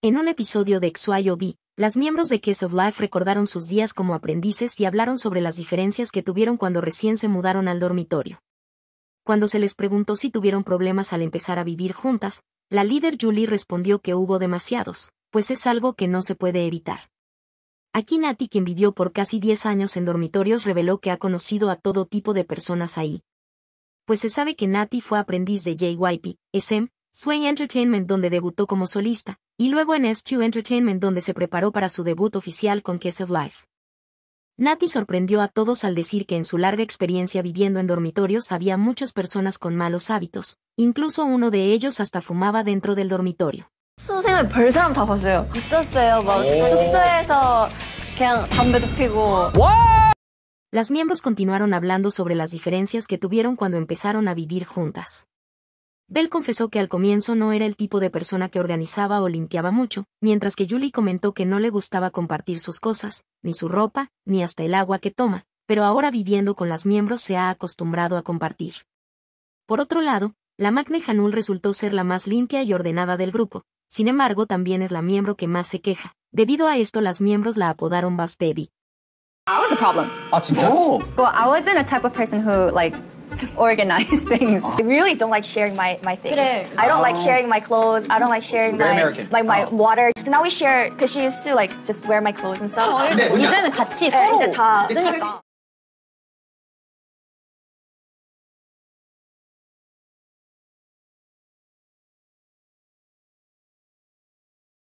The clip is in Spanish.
En un episodio de XYOB, las miembros de Kiss of Life recordaron sus días como aprendices y hablaron sobre las diferencias que tuvieron cuando recién se mudaron al dormitorio. Cuando se les preguntó si tuvieron problemas al empezar a vivir juntas, la líder Julie respondió que hubo demasiados, pues es algo que no se puede evitar. Aquí Nati, quien vivió por casi 10 años en dormitorios, reveló que ha conocido a todo tipo de personas ahí. Pues se sabe que Nati fue aprendiz de JYP, SM, Sway Entertainment donde debutó como solista, y luego en S2 Entertainment donde se preparó para su debut oficial con Kiss of Life. Nati sorprendió a todos al decir que en su larga experiencia viviendo en dormitorios había muchas personas con malos hábitos, incluso uno de ellos hasta fumaba dentro del dormitorio. Las miembros continuaron hablando sobre las diferencias que tuvieron cuando empezaron a vivir juntas. Bell confesó que al comienzo no era el tipo de persona que organizaba o limpiaba mucho, mientras que Julie comentó que no le gustaba compartir sus cosas, ni su ropa, ni hasta el agua que toma, pero ahora viviendo con las miembros se ha acostumbrado a compartir. Por otro lado, la Magne Hanul resultó ser la más limpia y ordenada del grupo, sin embargo también es la miembro que más se queja. Debido a esto las miembros la apodaron Bass Baby. organize things. I really don't like sharing my, my things. I don't like oh. sharing my clothes. I don't like sharing my like my oh. water. Now we share because she used to like just wear my clothes and stuff. 이제는 같이 서로 다 쓰니까.